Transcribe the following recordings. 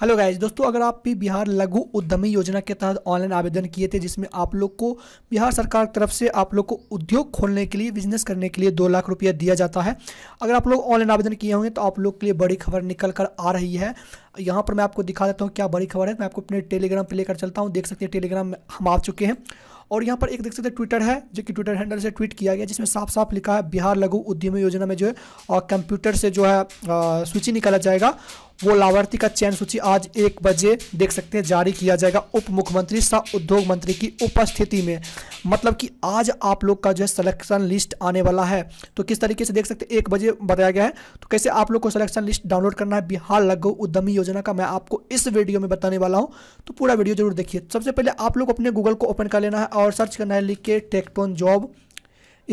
hello guys दोस्तों अगर आप भी बिहार लघु उद्यमी योजना के तहत ऑनलाइन आवेदन किए थे जिसमें आप लोग को बिहार सरकार की तरफ से आप लोग को उद्योग खोलने के लिए बिजनेस करने के लिए दो लाख रुपया दिया जाता है अगर आप लोग ऑनलाइन आवेदन किए होंगे तो आप लोग के लिए बड़ी खबर निकल कर आ रही है यहाँ पर मैं आपको दिखा देता हूँ क्या बड़ी खबर है मैं आपको अपने टेलीग्राम पर लेकर चलता हूँ देख सकते हैं टेलीग्राम हम आ चुके हैं और यहाँ पर एक देख सकते हैं ट्विटर है जो कि ट्विटर हैंडल से ट्वीट किया गया जिसमें साफ साफ लिखा है बिहार लघु उद्यम योजना में जो है कंप्यूटर से जो है सूची निकाला जाएगा वो लाभार्थी का चयन सूची आज एक बजे देख सकते हैं जारी किया जाएगा उप मुख्यमंत्री सह उद्योग मंत्री की उपस्थिति में मतलब कि आज आप लोग का जो है सिलेक्शन लिस्ट आने वाला है तो किस तरीके से देख सकते हैं एक बजे बताया गया है तो कैसे आप लोग को सिलेक्शन लिस्ट डाउनलोड करना है बिहार लघु उद्यमी योजना योजना का मैं आपको इस वीडियो में बताने वाला हूं तो पूरा वीडियो जरूर देखिए सबसे पहले आप लोग अपने गूगल को ओपन कर लेना है और सर्च करना है लिख के टेक्टोन जॉब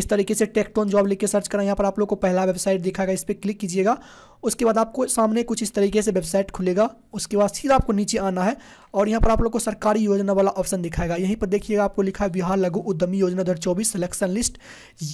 इस तरीके से टेक्टोन जॉब लिख के सर्च करना यहाँ पर आप लोग को पहला वेबसाइट दिखाएगा इस पर क्लिक कीजिएगा उसके बाद आपको सामने कुछ इस तरीके से वेबसाइट खुलेगा उसके बाद सीधा आपको नीचे आना है और यहाँ पर आप लोग को सरकारी योजना वाला ऑप्शन दिखाएगा यहीं पर देखिएगा आपको लिखा है बिहार लघु उद्यमी योजना दो चौबीस सिलेक्शन लिस्ट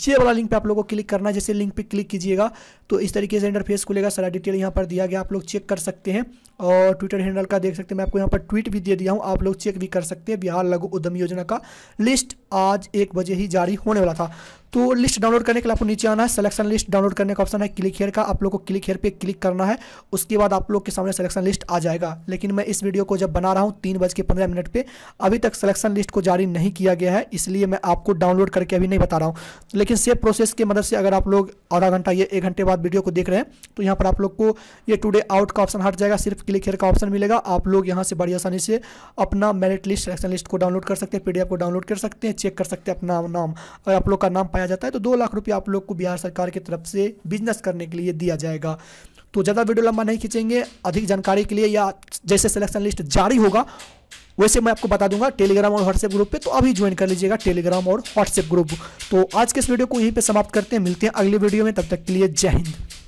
ये वाला लिंक पे आप लोगों को क्लिक करना है जैसे लिंक पे क्लिक कीजिएगा तो इस तरीके से इंटरफेस खुलेगा सारा डिटेल यहाँ पर दिया गया आप लोग चेक कर सकते हैं और ट्विटर हैंडल का देख सकते हैं मैं आपको यहाँ पर ट्वीट भी दे दिया हूँ आप लोग चेक भी कर सकते हैं बिहार लघु उद्यमी योजना का लिस्ट आज एक बजे ही जारी होने वाला था तो लिस्ट डाउनलोड करने के लिए आपको नीचे आना है सिलेक्शन लिस्ट डाउनलोड करने का ऑप्शन है क्लिक हेयर का आप लोग को क्लिक हेयर पे क्लिक करना है उसके बाद आप लोग के सामने सिलेक्शन लिस्ट आ जाएगा लेकिन मैं इस वीडियो को जब बना रहा हूँ तीन बज के पंद्रह मिनट पर अभी तक सिलेक्शन लिस्ट को जारी नहीं किया गया है इसलिए मैं आपको डाउनलोड करके अभी नहीं बता रहा हूँ लेकिन सेम प्रोसेस की मदद से अगर आप लोग आधा घंटा या एक घंटे बाद वीडियो को देख रहे हैं तो यहाँ पर आप लोग को ये टूडे आउट का ऑप्शन हट जाएगा सिर्फ क्लिक हेयर का ऑप्शन मिलेगा आप लोग यहाँ से बड़ी आसानी से अपना मेरिट लिस्ट सिलेक्शन लिस्ट को डाउनलोड कर सकते हैं पी को डाउनलोड कर सकते हैं चेक कर सकते हैं अपना नाम अगर आप लोग का नाम पाया जाता है तो दो लाख रुपये आप लोग को बिहार सरकार की तरफ से बिजनेस करने के लिए दिया जाएगा तो ज़्यादा वीडियो लंबा नहीं खींचेंगे अधिक जानकारी के लिए या जैसे सिलेक्शन लिस्ट जारी होगा वैसे मैं आपको बता दूंगा टेलीग्राम और व्हाट्सएप ग्रुप पे तो अभी ज्वाइन कर लीजिएगा टेलीग्राम और व्हाट्सएप ग्रुप तो आज के इस वीडियो को यहीं पे समाप्त करते हैं मिलते हैं अगले वीडियो में तब तक के लिए जय हिंद